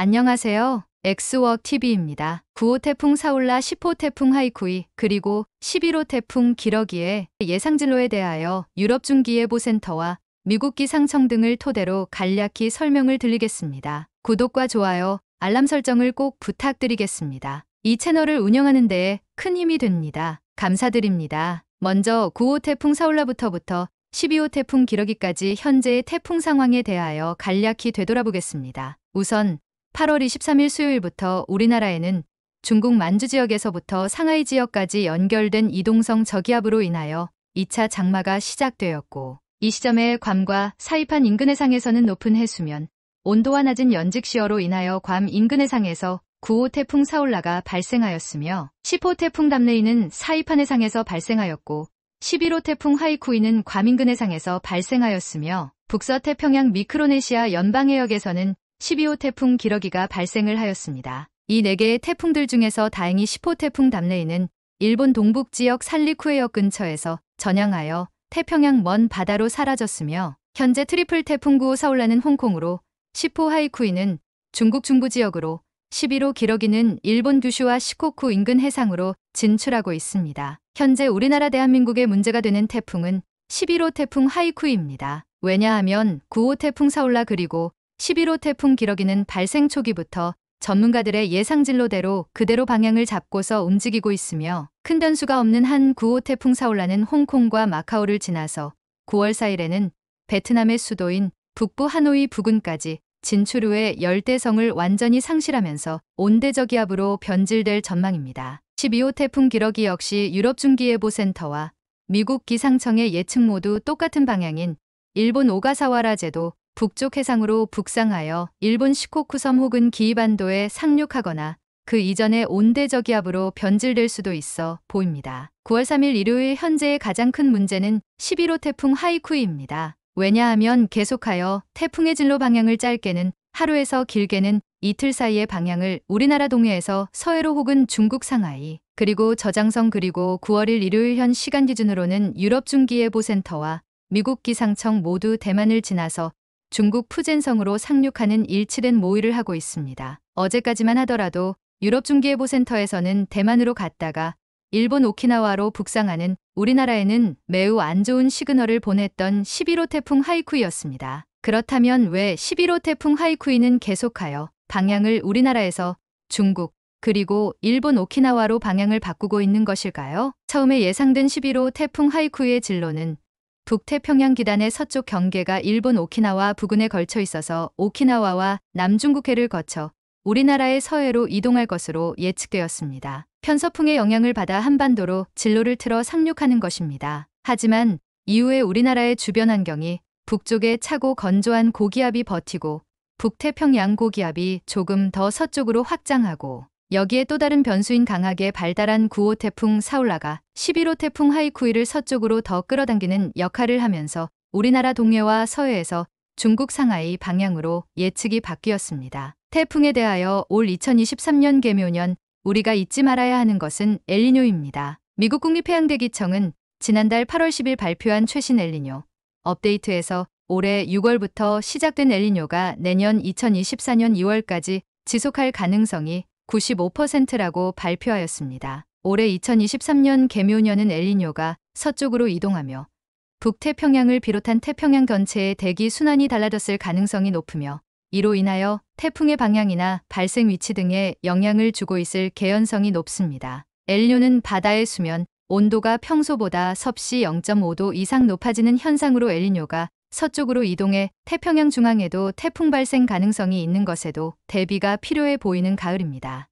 안녕하세요. 엑스워크 TV입니다. 9호 태풍 사울라 10호 태풍 하이쿠이 그리고 11호 태풍 기러기의 예상 진로에 대하여 유럽 중기예보센터와 미국 기상청 등을 토대로 간략히 설명을 드리겠습니다. 구독과 좋아요, 알람 설정을 꼭 부탁드리겠습니다. 이 채널을 운영하는 데에 큰 힘이 됩니다. 감사드립니다. 먼저 9호 태풍 사울라부터부터 12호 태풍 기러기까지 현재의 태풍 상황에 대하여 간략히 되돌아보겠습니다. 우선 8월 23일 수요일부터 우리나라에는 중국 만주 지역에서부터 상하이 지역까지 연결된 이동성 저기압으로 인하여 2차 장마가 시작되었고 이 시점에 괌과 사이판 인근 해상에서는 높은 해수면, 온도와 낮은 연직 시어로 인하여 괌 인근 해상에서 9호 태풍 사울라가 발생하였으며 10호 태풍 담레이는 사이판 해상에서 발생하였고 11호 태풍 하이쿠이는 괌 인근 해상에서 발생하였으며 북서 태평양 미크로네시아 연방 해역에서는 12호 태풍 기러기가 발생을 하였습니다. 이 4개의 태풍들 중에서 다행히 10호 태풍 담레이는 일본 동북 지역 산리쿠에어 근처에서 전향하여 태평양 먼 바다로 사라졌으며 현재 트리플 태풍 9호 사올라는 홍콩으로 10호 하이쿠이는 중국 중부 지역으로 11호 기러기는 일본 규슈와 시코쿠 인근 해상으로 진출하고 있습니다. 현재 우리나라 대한민국의 문제가 되는 태풍은 11호 태풍 하이쿠입니다 왜냐하면 9호 태풍 사올라 그리고 11호 태풍 기러기는 발생 초기부터 전문가들의 예상진로대로 그대로 방향을 잡고서 움직이고 있으며 큰 변수가 없는 한 9호 태풍 사올라는 홍콩과 마카오를 지나서 9월 4일에는 베트남의 수도인 북부 하노이 부근까지 진출 후에 열대성을 완전히 상실하면서 온대저기압으로 변질될 전망입니다. 12호 태풍 기러기 역시 유럽 중기예보센터와 미국 기상청의 예측 모두 똑같은 방향인 일본 오가사와라 제도 북쪽 해상으로 북상하여 일본 시코쿠섬 혹은 기이반도에 상륙하거나 그 이전의 온대저기압으로 변질될 수도 있어 보입니다. 9월 3일 일요일 현재의 가장 큰 문제는 11호 태풍 하이쿠이입니다. 왜냐하면 계속하여 태풍의 진로 방향을 짧게는 하루에서 길게는 이틀 사이의 방향을 우리나라 동해에서 서해로 혹은 중국 상하이 그리고 저장성 그리고 9월 1일 일요일 현 시간 기준으로는 유럽 중기예보센터와 미국 기상청 모두 대만을 지나서 중국 푸젠성으로 상륙하는 일치된 모의를 하고 있습니다. 어제까지만 하더라도 유럽 중기예보센터에서는 대만으로 갔다가 일본 오키나와로 북상하는 우리나라에는 매우 안 좋은 시그널을 보냈던 11호 태풍 하이쿠이였습니다. 그렇다면 왜 11호 태풍 하이쿠이는 계속하여 방향을 우리나라에서 중국 그리고 일본 오키나와로 방향을 바꾸고 있는 것일까요? 처음에 예상된 11호 태풍 하이쿠이의 진로는 북태평양 기단의 서쪽 경계가 일본 오키나와 부근에 걸쳐 있어서 오키나와와 남중국해를 거쳐 우리나라의 서해로 이동할 것으로 예측되었습니다. 편서풍의 영향을 받아 한반도로 진로를 틀어 상륙하는 것입니다. 하지만 이후에 우리나라의 주변 환경이 북쪽에 차고 건조한 고기압이 버티고 북태평양 고기압이 조금 더 서쪽으로 확장하고 여기에 또 다른 변수인 강하게 발달한 9호 태풍 사울라가 11호 태풍 하이쿠이를 서쪽으로 더 끌어당기는 역할을 하면서 우리나라 동해와 서해에서 중국 상하이 방향으로 예측이 바뀌었습니다. 태풍에 대하여 올 2023년 개묘년 우리가 잊지 말아야 하는 것은 엘리뇨입니다 미국 국립해양대기청은 지난달 8월 10일 발표한 최신 엘리뇨 업데이트에서 올해 6월부터 시작된 엘리뇨가 내년 2024년 2월까지 지속할 가능성이 95%라고 발표하였습니다. 올해 2023년 개묘년은 엘니뇨가 서쪽으로 이동하며 북태평양을 비롯한 태평양 전체의 대기 순환이 달라졌을 가능성이 높으며 이로 인하여 태풍의 방향이나 발생 위치 등에 영향을 주고 있을 개연성이 높습니다. 엘뇨는 바다의 수면, 온도가 평소보다 섭씨 0.5도 이상 높아지는 현상으로 엘니뇨가 서쪽으로 이동해 태평양 중앙에도 태풍 발생 가능성이 있는 것에도 대비가 필요해 보이는 가을입니다.